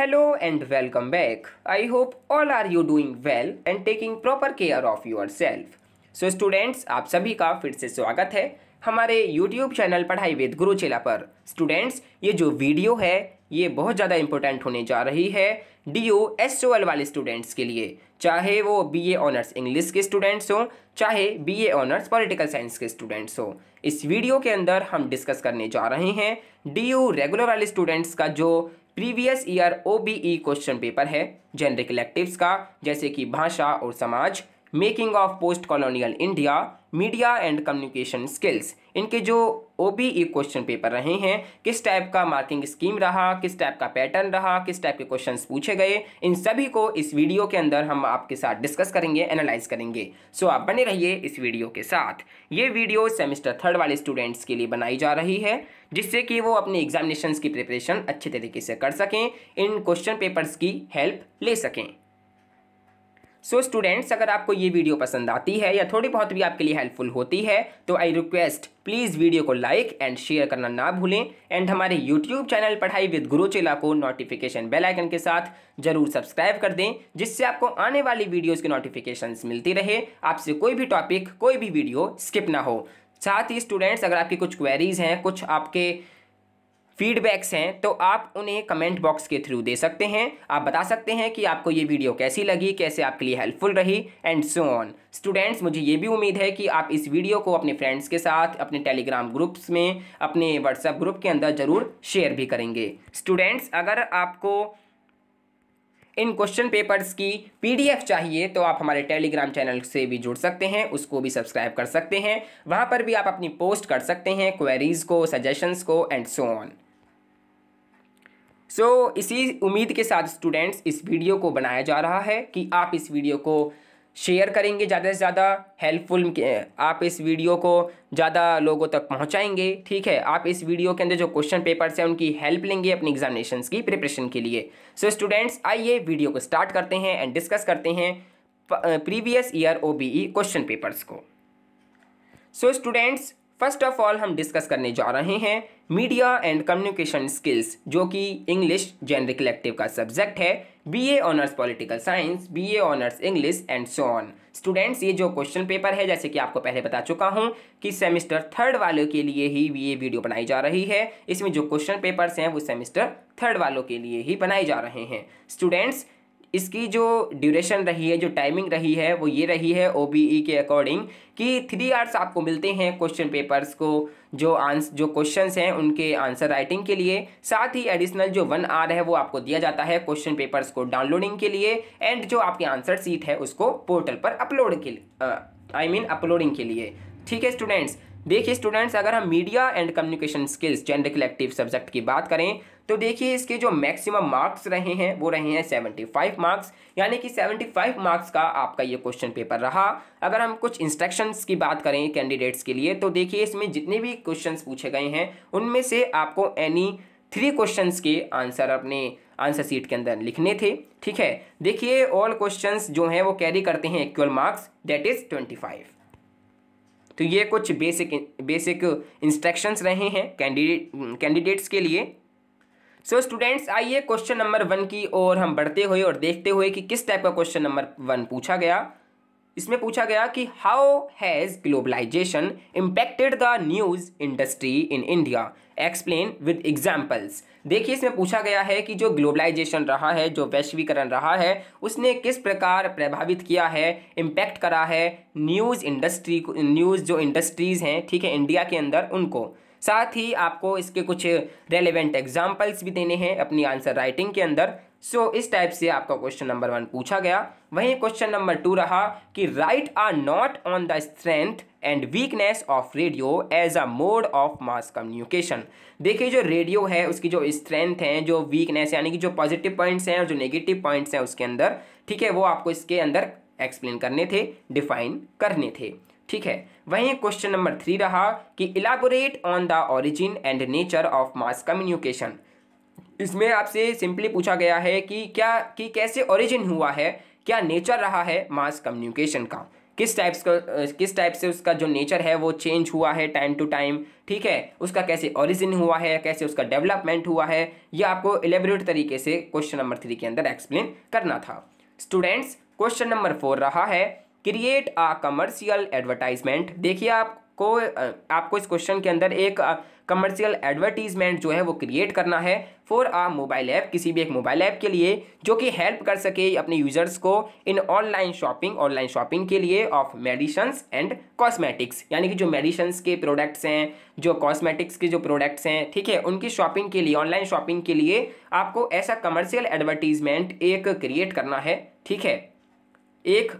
Hello and welcome back. I hope all are you doing well and taking proper care of yourself. So students आप सभी का फिर से स्वागत है हमारे YouTube चैनल पढ़ाई विद चेला पर स्टूडेंट्स ये जो वीडियो है ये बहुत ज़्यादा इंपॉर्टेंट होने जा रही है D O S O L वाले स्टूडेंट्स के लिए चाहे वो बी ए ऑनर्स इंग्लिश के स्टूडेंट्स हों चाहे B A honours political science के स्टूडेंट्स हों इस वीडियो के अंदर हम डिस्कस करने जा रहे हैं डी यू रेगुलर वाले स्टूडेंट्स का जो previous year O e question paper है जेनरिक इलेक्टिव का जैसे कि भाषा और समाज making of post colonial India media and communication skills इनके जो ओ e क्वेश्चन पेपर रहे हैं किस टाइप का मार्किंग स्कीम रहा किस टाइप का पैटर्न रहा किस टाइप के क्वेश्चन पूछे गए इन सभी को इस वीडियो के अंदर हम आपके साथ डिस्कस करेंगे एनालाइज करेंगे सो आप बने रहिए इस वीडियो के साथ ये वीडियो सेमिस्टर थर्ड वाले स्टूडेंट्स के लिए बनाई जा रही है जिससे कि वो अपने एग्जामिनेशन की प्रिपरेशन अच्छे तरीके से कर सकें इन क्वेश्चन पेपर्स की हेल्प ले सकें सो so स्टूडेंट्स अगर आपको ये वीडियो पसंद आती है या थोड़ी बहुत भी आपके लिए हेल्पफुल होती है तो आई रिक्वेस्ट प्लीज़ वीडियो को लाइक एंड शेयर करना ना भूलें एंड हमारे यूट्यूब चैनल पढ़ाई विद गुरु चेला को नोटिफिकेशन बेल आइकन के साथ जरूर सब्सक्राइब कर दें जिससे आपको आने वाली वीडियोज़ की नोटिफिकेशन मिलती रहे आपसे कोई भी टॉपिक कोई भी वीडियो स्किप ना हो साथ ही स्टूडेंट्स अगर आपकी कुछ क्वेरीज़ हैं कुछ आपके फीडबैक्स हैं तो आप उन्हें कमेंट बॉक्स के थ्रू दे सकते हैं आप बता सकते हैं कि आपको ये वीडियो कैसी लगी कैसे आपके लिए हेल्पफुल रही एंड सो ऑन स्टूडेंट्स मुझे ये भी उम्मीद है कि आप इस वीडियो को अपने फ्रेंड्स के साथ अपने टेलीग्राम ग्रुप्स में अपने व्हाट्सएप ग्रुप के अंदर ज़रूर शेयर भी करेंगे स्टूडेंट्स अगर आपको इन क्वेश्चन पेपर्स की पीडीएफ चाहिए तो आप हमारे टेलीग्राम चैनल से भी जुड़ सकते हैं उसको भी सब्सक्राइब कर सकते हैं वहाँ पर भी आप अपनी पोस्ट कर सकते हैं क्वेरीज़ को सजेशंस को एंड सो ऑन सो इसी उम्मीद के साथ स्टूडेंट्स इस वीडियो को बनाया जा रहा है कि आप इस वीडियो को शेयर करेंगे ज़्यादा से ज़्यादा हेल्पफुल आप इस वीडियो को ज़्यादा लोगों तक पहुंचाएंगे ठीक है आप इस वीडियो के अंदर जो क्वेश्चन पेपर्स हैं उनकी हेल्प लेंगे अपनी एग्जामिनेशन की प्रिपरेशन के लिए सो स्टूडेंट्स आइए वीडियो को स्टार्ट करते हैं एंड डिस्कस करते हैं previous year O question papers को so so, students first of all हम डिस्कस करने जा रहे हैं मीडिया एंड कम्युनिकेशन स्किल्स जो कि इंग्लिश जनरल कलेक्टिव का सब्जेक्ट है BA honours political science BA honours English and so on students ये जो क्वेश्चन पेपर है जैसे कि आपको पहले बता चुका हूँ कि सेमेस्टर थर्ड वालों के लिए ही ये वीडियो बनाई जा रही है इसमें जो क्वेश्चन पेपर्स हैं वो सेमेस्टर थर्ड वालों के लिए ही बनाए जा रहे हैं स्टूडेंट्स इसकी जो ड्यूरेशन रही है जो टाइमिंग रही है वो ये रही है ओ e के अकॉर्डिंग कि थ्री आर्स आपको मिलते हैं क्वेश्चन पेपर्स को जो आंस जो क्वेश्चंस हैं उनके आंसर राइटिंग के लिए साथ ही एडिशनल जो वन आर है वो आपको दिया जाता है क्वेश्चन पेपर्स को डाउनलोडिंग के लिए एंड जो आपकी आंसर सीट है उसको पोर्टल पर अपलोड के लिए आई मीन अपलोडिंग के लिए ठीक है स्टूडेंट्स देखिए स्टूडेंट्स अगर हम media and communication skills gender collective subject की बात करें तो देखिए इसके जो मैक्सिमम मार्क्स रहे हैं वो रहे हैं 75 मार्क्स यानी कि 75 मार्क्स का आपका ये क्वेश्चन पेपर रहा अगर हम कुछ इंस्ट्रक्शंस की बात करें कैंडिडेट्स के लिए तो देखिए इसमें जितने भी क्वेश्चन पूछे गए हैं उनमें से आपको एनी थ्री क्वेश्चन के आंसर अपने आंसर सीट के अंदर लिखने थे ठीक है देखिए ऑल क्वेश्चन जो हैं वो कैरी करते हैं equal marks that is twenty five तो ये कुछ बेसिक बेसिक इंस्ट्रक्शंस रहे हैं कैंडिडेट कैंडिडेट्स के लिए सो स्टूडेंट्स आइए क्वेश्चन नंबर वन की ओर हम बढ़ते हुए और देखते हुए कि किस टाइप का क्वेश्चन नंबर वन पूछा गया इसमें पूछा गया कि how has globalisation impacted the news industry in India explain with examples देखिए इसमें पूछा गया है कि जो ग्लोबलाइजेशन रहा है जो वैश्वीकरण रहा है उसने किस प्रकार प्रभावित किया है इम्पैक्ट करा है न्यूज़ इंडस्ट्री को न्यूज़ जो इंडस्ट्रीज़ हैं ठीक है इंडिया के अंदर उनको साथ ही आपको इसके कुछ रेलिवेंट एग्जाम्पल्स भी देने हैं अपनी आंसर राइटिंग के अंदर सो so, इस टाइप से आपका क्वेश्चन नंबर वन पूछा गया वहीं क्वेश्चन नंबर टू रहा कि write a note on the strength and weakness of radio as a mode of mass communication देखिए जो रेडियो है उसकी जो स्ट्रेंथ है जो वीकनेस यानी कि जो पॉजिटिव पॉइंट्स हैं और जो नेगेटिव पॉइंट्स हैं उसके अंदर ठीक है वो आपको इसके अंदर एक्सप्लेन करने थे डिफाइन करने थे ठीक है वहीं क्वेश्चन नंबर थ्री रहा कि elaborate on the origin and nature of mass communication इसमें आपसे सिंपली पूछा गया है कि क्या कि कैसे ओरिजिन हुआ है क्या नेचर रहा है मास कम्युनिकेशन का किस टाइप्स का किस टाइप से उसका जो नेचर है वो चेंज हुआ है टाइम टू टाइम ठीक है उसका कैसे ओरिजिन हुआ है कैसे उसका डेवलपमेंट हुआ है ये आपको एलेबरेट तरीके से क्वेश्चन नंबर थ्री के अंदर एक्सप्लेन करना था स्टूडेंट्स क्वेश्चन नंबर फोर रहा है क्रिएट आ कमर्शियल एडवर्टाइजमेंट देखिए आपको आपको इस क्वेश्चन के अंदर एक कमर्शियल एडवर्टीजमेंट जो है वो क्रिएट करना है फॉर आ मोबाइल ऐप किसी भी एक मोबाइल ऐप के लिए जो कि हेल्प कर सके अपने यूजर्स को इन ऑनलाइन शॉपिंग ऑनलाइन शॉपिंग के लिए ऑफ मेडिसन्स एंड कॉस्मेटिक्स यानी कि जो मेडिसन के प्रोडक्ट्स हैं जो कॉस्मेटिक्स के जो प्रोडक्ट्स हैं ठीक है उनकी शॉपिंग के लिए ऑनलाइन शॉपिंग के लिए आपको ऐसा कमर्शियल एडवर्टीजमेंट एक क्रिएट करना है ठीक है एक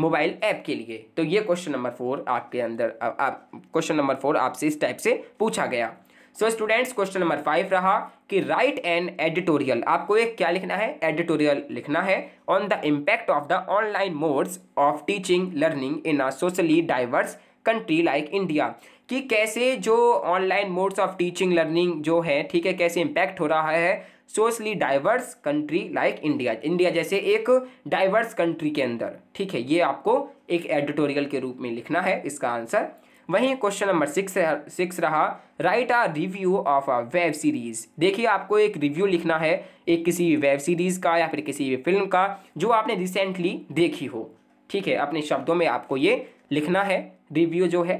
मोबाइल ऐप के लिए तो ये क्वेश्चन नंबर फोर आपके अंदर आप क्वेश्चन नंबर फोर आपसे इस टाइप से पूछा गया so students question number five रहा कि राइट एन एडिटोरियल आपको एक क्या लिखना है एडिटोरियल लिखना है on the impact of the online modes of teaching learning in a socially diverse country like India कि कैसे जो online modes of teaching learning जो है ठीक है कैसे इम्पैक्ट हो रहा है socially diverse country like India India जैसे एक डाइवर्स कंट्री के अंदर ठीक है ये आपको एक एडिटोरियल के रूप में लिखना है इसका आंसर वहीं क्वेश्चन नंबर सिक्स सिक्स रहा right a review of a web series देखिए आपको एक रिव्यू लिखना है एक किसी भी वेब सीरीज़ का या फिर किसी भी फिल्म का जो आपने रिसेंटली देखी हो ठीक है अपने शब्दों में आपको ये लिखना है रिव्यू जो है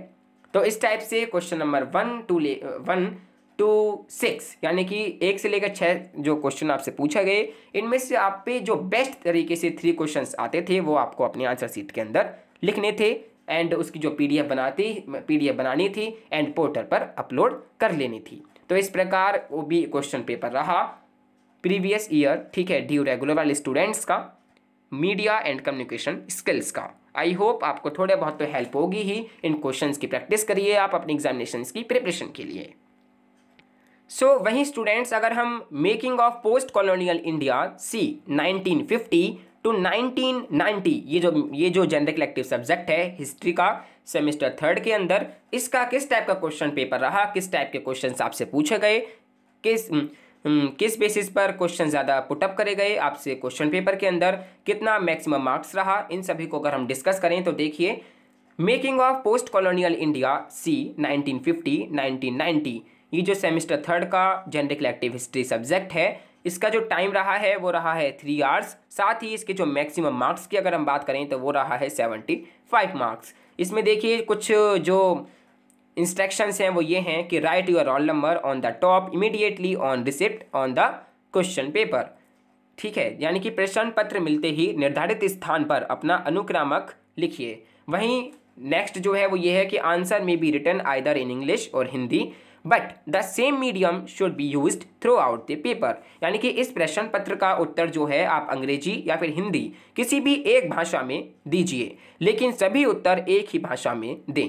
तो इस टाइप से क्वेश्चन नंबर वन टू ले वन टू सिक्स यानी कि एक से लेकर छः जो क्वेश्चन आपसे पूछा गए इनमें से आप पे जो बेस्ट तरीके से थ्री क्वेश्चंस आते थे वो आपको अपने आंसर सीट के अंदर लिखने थे एंड उसकी जो पीडीएफ बनाती पीडीएफ बनानी थी एंड पोर्टल पर अपलोड कर लेनी थी तो इस प्रकार वो भी क्वेश्चन पेपर रहा प्रीवियस ईयर ठीक है ड्यू रेगुलर वाले स्टूडेंट्स का मीडिया एंड कम्युनिकेशन स्किल्स का आई होप आपको थोड़े बहुत तो हेल्प होगी ही इन क्वेश्चंस की प्रैक्टिस करिए आप अपने एग्जामिनेशन की प्रिपरेशन के लिए सो so, वहीं स्टूडेंट्स अगर हम making of post colonial India c 1950 to 1990 ये जो ये जो जनरल कलेक्टिव सब्जेक्ट है हिस्ट्री का सेमेस्टर थर्ड के अंदर इसका किस टाइप का क्वेश्चन पेपर रहा किस टाइप के क्वेश्चन आपसे पूछे गए किस किस बेसिस पर क्वेश्चन ज़्यादा पुटअप करे गए आपसे क्वेश्चन पेपर के अंदर कितना मैक्सिमम मार्क्स रहा इन सभी को अगर हम डिस्कस करें तो देखिए making of post colonial India c 1950 1990 ये जो सेमिस्टर थर्ड का जनरल कलेक्टिव हिस्ट्री सब्जेक्ट है इसका जो टाइम रहा है वो रहा है थ्री आवर्स साथ ही इसके जो मैक्सिमम मार्क्स की अगर हम बात करें तो वो रहा है सेवेंटी फाइव मार्क्स इसमें देखिए कुछ जो इंस्ट्रक्शंस हैं वो ये हैं कि write your roll number on the top immediately on receipt on the question paper ठीक है यानी कि प्रश्न पत्र मिलते ही निर्धारित स्थान पर अपना अनुक्रामक लिखिए वहीं नेक्स्ट जो है वो ये है कि आंसर में be written either in English और Hindi but the same medium should be use throughout the paper यानी कि इस प्रश्न पत्र का उत्तर जो है आप अंग्रेजी या फिर हिंदी किसी भी एक भाषा में दीजिए लेकिन सभी उत्तर एक ही भाषा में दें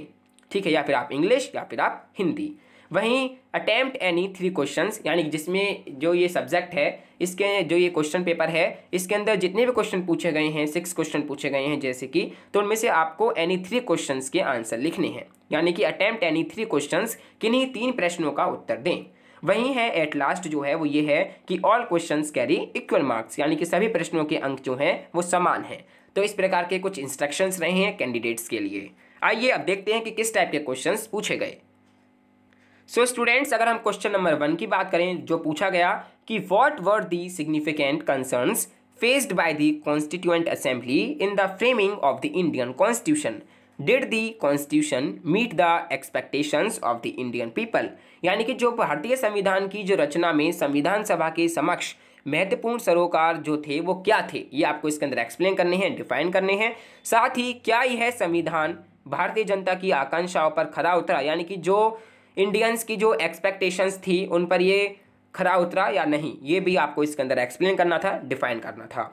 ठीक है या फिर आप इंग्लिश या फिर आप हिंदी वहीं अटैम्प्ट एनी थ्री क्वेश्चन यानी जिसमें जो ये सब्जेक्ट है इसके जो ये क्वेश्चन पेपर है इसके अंदर जितने भी क्वेश्चन पूछे गए हैं सिक्स क्वेश्चन पूछे गए हैं जैसे कि तो उनमें से आपको एनी थ्री क्वेश्चन के आंसर लिखने हैं यानी कि अटैम्प्ट एनी थ्री क्वेश्चन किन्हीं तीन प्रश्नों का उत्तर दें वहीं है एट लास्ट जो है वो ये है कि all question carry equal marks यानी कि सभी प्रश्नों के अंक जो हैं वो समान हैं तो इस प्रकार के कुछ इंस्ट्रक्शंस रहे हैं कैंडिडेट्स के लिए आइए अब देखते हैं कि किस टाइप के क्वेश्चंस पूछे गए सो so स्टूडेंट्स अगर हम क्वेश्चन नंबर वन की बात करें जो पूछा गया कि what were the significant concerns faced by the constituent assembly in the framing of the Indian constitution did the constitution meet the expectations of the Indian people यानी कि जो भारतीय संविधान की जो रचना में संविधान सभा के समक्ष महत्वपूर्ण सरोकार जो थे वो क्या थे ये आपको इसके अंदर एक्सप्लेन करने हैं डिफाइन करने हैं साथ ही क्या यह संविधान भारतीय जनता की आकांक्षाओं पर खरा उतरा यानी कि जो इंडियंस की जो एक्सपेक्टेशंस थी उन पर ये खरा उतरा या नहीं ये भी आपको इसके अंदर एक्सप्लेन करना था डिफाइन करना था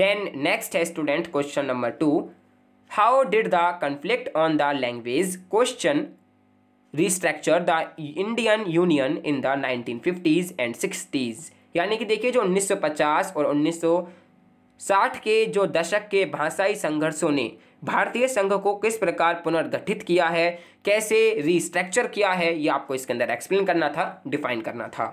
देन नेक्स्ट है student question number two how did the conflict on the language question restructure the Indian union in the nineteen fifties and sixties यानी कि देखिए जो 1950 और 1960 के जो दशक के भाषाई संघर्षों ने भारतीय संघ को किस प्रकार पुनर्गठित किया है कैसे रिस्ट्रक्चर किया है ये आपको इसके अंदर एक्सप्लेन करना था डिफाइन करना था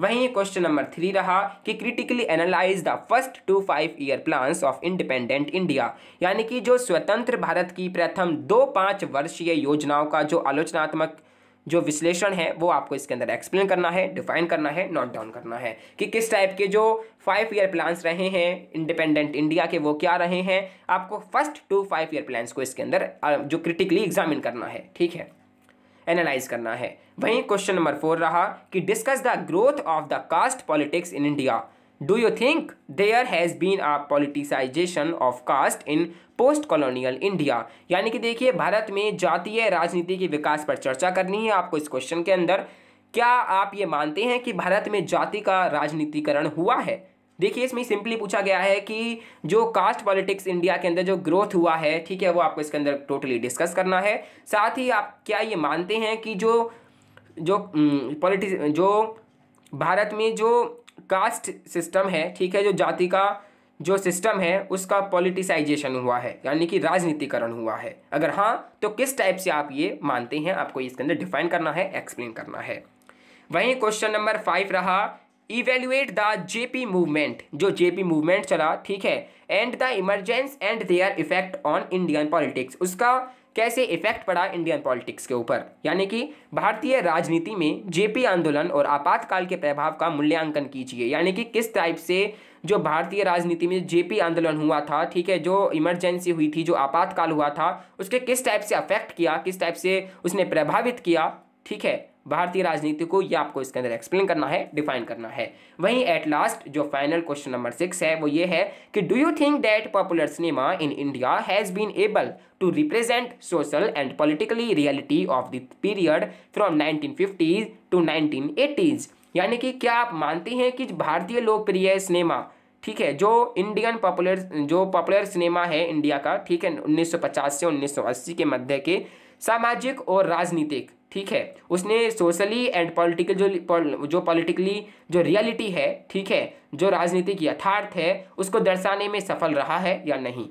वहीं क्वेश्चन नंबर थ्री रहा कि critically analyse the first two five year plans of independent India यानी कि जो स्वतंत्र भारत की प्रथम दो पाँच वर्षीय योजनाओं का जो आलोचनात्मक जो विश्लेषण है वो आपको इसके अंदर एक्सप्लेन करना है डिफाइन करना है नोट डाउन करना है कि किस टाइप के जो फाइव ईयर प्लान्स रहे हैं इंडिपेंडेंट इंडिया के वो क्या रहे हैं आपको first two five year plans को इसके अंदर जो क्रिटिकली एग्जामिन करना है ठीक है एनालाइज करना है वहीं क्वेश्चन नंबर फोर रहा कि discuss the growth of the caste politics in India Do you think there has been a politicization of caste in post colonial India यानी कि देखिए भारत में जातीय राजनीति के विकास पर चर्चा करनी है आपको इस क्वेश्चन के अंदर क्या आप ये मानते हैं कि भारत में जाति का राजनीतिकरण हुआ है देखिए इसमें सिंपली पूछा गया है कि जो कास्ट पॉलिटिक्स इंडिया के अंदर जो ग्रोथ हुआ है ठीक है वो आपको इसके अंदर टोटली डिस्कस करना है साथ ही आप क्या ये मानते हैं कि जो जो पॉलिटिक्स जो भारत में जो कास्ट सिस्टम है ठीक है जो जाति का जो सिस्टम है उसका पॉलिटिसाइजेशन हुआ है यानी कि राजनीतिकरण हुआ है अगर हाँ तो किस टाइप से आप ये मानते हैं आपको इसके अंदर डिफाइन करना है एक्सप्लेन करना है वहीं क्वेश्चन नंबर फाइव रहा इवेल्युएट द जेपी मूवमेंट जो जेपी मूवमेंट चला ठीक है and the emergence and their effect on Indian politics उसका कैसे इफेक्ट पड़ा इंडियन पॉलिटिक्स के ऊपर यानी कि भारतीय राजनीति में जेपी आंदोलन और आपातकाल के प्रभाव का मूल्यांकन कीजिए यानी कि किस टाइप से जो भारतीय राजनीति में जेपी आंदोलन हुआ था ठीक है जो इमरजेंसी हुई थी जो आपातकाल हुआ था उसके किस टाइप से अफेक्ट किया किस टाइप से उसने प्रभावित किया ठीक है भारतीय राजनीति को ये आपको इसके अंदर एक्सप्लेन करना है डिफाइन करना है वहीं एट लास्ट जो फाइनल क्वेश्चन नंबर सिक्स है वो ये है कि do you think that popular cinema in India has been able to represent social and politically reality of the period from nineteen fifties to nineteen eighties यानी कि क्या आप मानते हैं कि भारतीय लोकप्रिय सिनेमा ठीक है जो इंडियन पॉपुलर जो पॉपुलर सिनेमा है इंडिया का ठीक है 1950 से 1980 के मध्य के सामाजिक और राजनीतिक ठीक है उसने सोशली एंड पॉलिटिकल जो जो पॉलिटिकली जो रियलिटी है ठीक है जो राजनीतिक यथार्थ है उसको दर्शाने में सफल रहा है या नहीं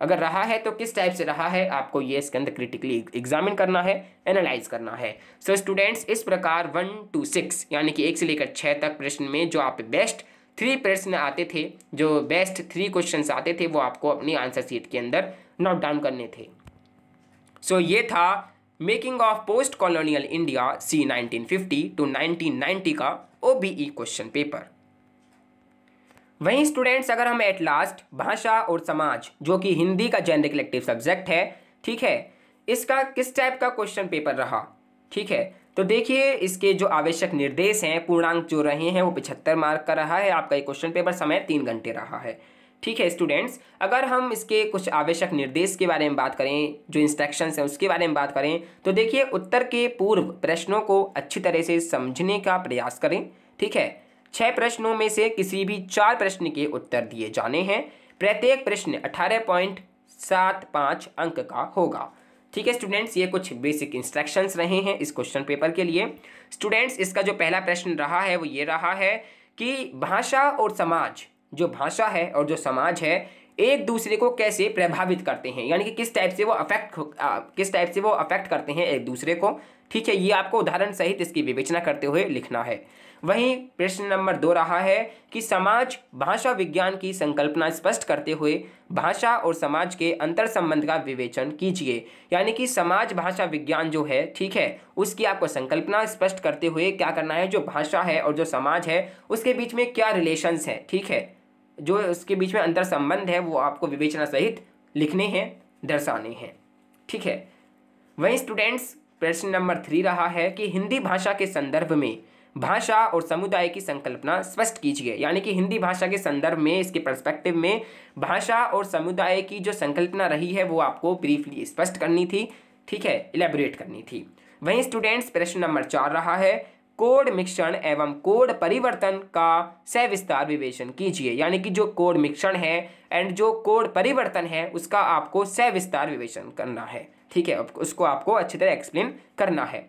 अगर रहा है तो किस टाइप से रहा है आपको ये इसके अंदर क्रिटिकली एग्जामिन करना है एनालाइज करना है सो so, स्टूडेंट्स इस प्रकार वन टू सिक्स यानी कि एक से लेकर छः तक प्रश्न में जो आप बेस्ट थ्री प्रश्न आते थे जो बेस्ट थ्री क्वेश्चन आते थे वो आपको अपनी आंसर सीट के अंदर नोट डाउन करने थे सो so, ये था making of post colonial India c 1950 to 1990 का ओबीई क्वेश्चन पेपर वहीं स्टूडेंट्स अगर हम एट लास्ट भाषा और समाज जो कि हिंदी का जेनरिक इलेक्टिव सब्जेक्ट है ठीक है इसका किस टाइप का क्वेश्चन पेपर रहा ठीक है तो देखिए इसके जो आवश्यक निर्देश हैं पूर्णांक जो रहे हैं वो पिछहत्तर मार्क का रहा है आपका ये क्वेश्चन पेपर समय तीन घंटे रहा है ठीक है स्टूडेंट्स अगर हम इसके कुछ आवश्यक निर्देश के बारे में बात करें जो इंस्ट्रक्शंस हैं उसके बारे में बात करें तो देखिए उत्तर के पूर्व प्रश्नों को अच्छी तरह से समझने का प्रयास करें ठीक है छः प्रश्नों में से किसी भी चार प्रश्न के उत्तर दिए जाने हैं प्रत्येक प्रश्न अठारह पॉइंट सात पाँच अंक का होगा ठीक है स्टूडेंट्स ये कुछ बेसिक इंस्ट्रक्शंस रहे हैं इस क्वेश्चन पेपर के लिए स्टूडेंट्स इसका जो पहला प्रश्न रहा है वो ये रहा है कि भाषा और समाज जो भाषा है और जो समाज है एक दूसरे को कैसे प्रभावित करते हैं यानी कि किस टाइप से वो अफेक्ट किस टाइप से वो अफेक्ट करते हैं एक दूसरे को ठीक है ये आपको उदाहरण सहित इसकी विवेचना करते हुए लिखना है वहीं प्रश्न नंबर दो रहा है कि समाज भाषा विज्ञान की संकल्पना स्पष्ट करते हुए भाषा और समाज के अंतर संबंध का विवेचन कीजिए यानी कि समाज भाषा विज्ञान जो है ठीक है उसकी आपको संकल्पना स्पष्ट करते हुए क्या करना है जो भाषा है और जो समाज है उसके बीच में क्या रिलेशंस है ठीक है जो उसके बीच में अंतर संबंध है वो आपको विवेचना सहित लिखने हैं दर्शाने हैं ठीक है वहीं स्टूडेंट्स प्रश्न नंबर थ्री रहा है कि हिंदी भाषा के संदर्भ में भाषा और समुदाय की संकल्पना स्पष्ट कीजिए यानी कि हिंदी भाषा के संदर्भ में इसके पर्सपेक्टिव में भाषा और समुदाय की जो संकल्पना रही है वो आपको ब्रीफली स्पष्ट करनी थी ठीक है इलेबोरेट करनी थी वहीं स्टूडेंट्स प्रश्न नंबर चार रहा है कोड मिश्रण एवं कोड परिवर्तन का सविस्तार विवेचन कीजिए यानी कि जो कोड मिश्रण है एंड जो कोड परिवर्तन है उसका आपको सविस्तार विवेचन करना है ठीक है उसको आपको अच्छी तरह एक्सप्लेन करना है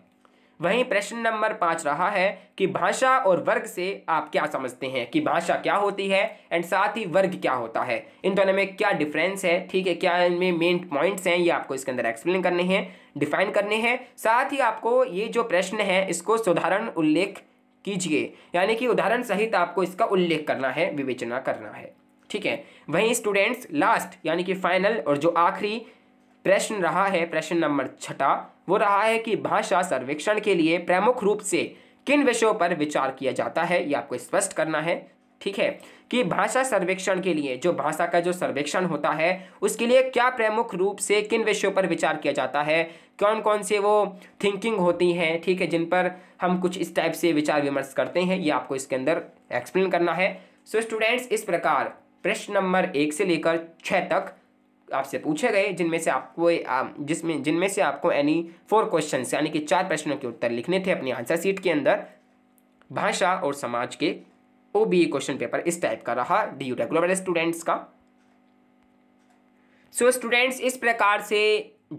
वहीं प्रश्न नंबर पाँच रहा है कि भाषा और वर्ग से आप क्या समझते हैं कि भाषा क्या होती है एंड साथ ही वर्ग क्या होता है इन दोनों में क्या डिफरेंस है ठीक है क्या इनमें मेन पॉइंट्स हैं ये आपको इसके अंदर एक्सप्लेन करने हैं डिफाइन करने हैं साथ ही आपको ये जो प्रश्न है इसको सुधारण उल्लेख कीजिए यानी कि उदाहरण सहित आपको इसका उल्लेख करना है विवेचना करना है ठीक है वहीं स्टूडेंट्स लास्ट यानी कि फाइनल और जो आखिरी प्रश्न रहा है प्रश्न नंबर छठा वो रहा है कि भाषा सर्वेक्षण के लिए प्रमुख रूप से किन विषयों पर विचार किया जाता है ये आपको स्पष्ट करना है ठीक है कि भाषा सर्वेक्षण के लिए जो भाषा का जो सर्वेक्षण होता है उसके लिए क्या प्रमुख रूप से किन विषयों पर विचार किया जाता है कौन कौन से वो थिंकिंग होती हैं ठीक है जिन पर हम कुछ इस टाइप से विचार विमर्श करते हैं ये आपको इसके अंदर एक्सप्लेन करना है सो so, स्टूडेंट्स इस प्रकार प्रश्न नंबर एक से लेकर छः तक आपसे पूछे गए जिनमें से आपको आप, जिसमें जिनमें से आपको एनी फोर क्वेश्चन यानी कि चार प्रश्नों के उत्तर लिखने थे अपनी आंसर सीट के अंदर भाषा और समाज के O B A question paper इस टाइप का रहा डी रेगुलर स्टूडेंट्स का सो so, स्टूडेंट्स इस प्रकार से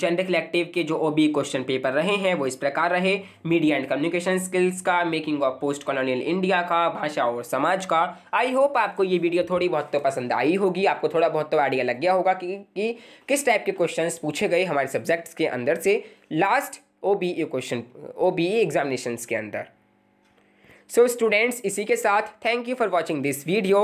जनरल इलेक्टिव के जो ओबी क्वेश्चन पेपर रहे हैं वो इस प्रकार रहे मीडिया एंड कम्युनिकेशन स्किल्स का making of post colonial India का भाषा और समाज का आई होप आपको ये वीडियो थोड़ी बहुत तो पसंद आई होगी आपको थोड़ा बहुत तो आइडिया लग गया होगा कि, कि किस टाइप के क्वेश्चन पूछे गए हमारे सब्जेक्ट्स के अंदर से last O B A question O B examination के अंदर सो स्टूडेंट्स इसी के साथ thank you for watching this video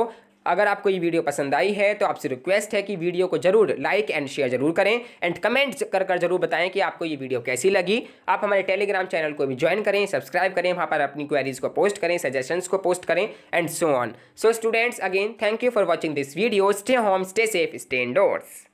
अगर आपको ये वीडियो पसंद आई है तो आपसे रिक्वेस्ट है कि वीडियो को जरूर लाइक एंड शेयर जरूर करें एंड कमेंट कर कर जरूर बताएं कि आपको ये वीडियो कैसी लगी आप हमारे टेलीग्राम चैनल को भी ज्वाइन करें सब्सक्राइब करें वहाँ पर अपनी क्वेरीज को पोस्ट करें सजेशंस को पोस्ट करें and so on so students again thank you for watching this video stay home stay safe stay endorse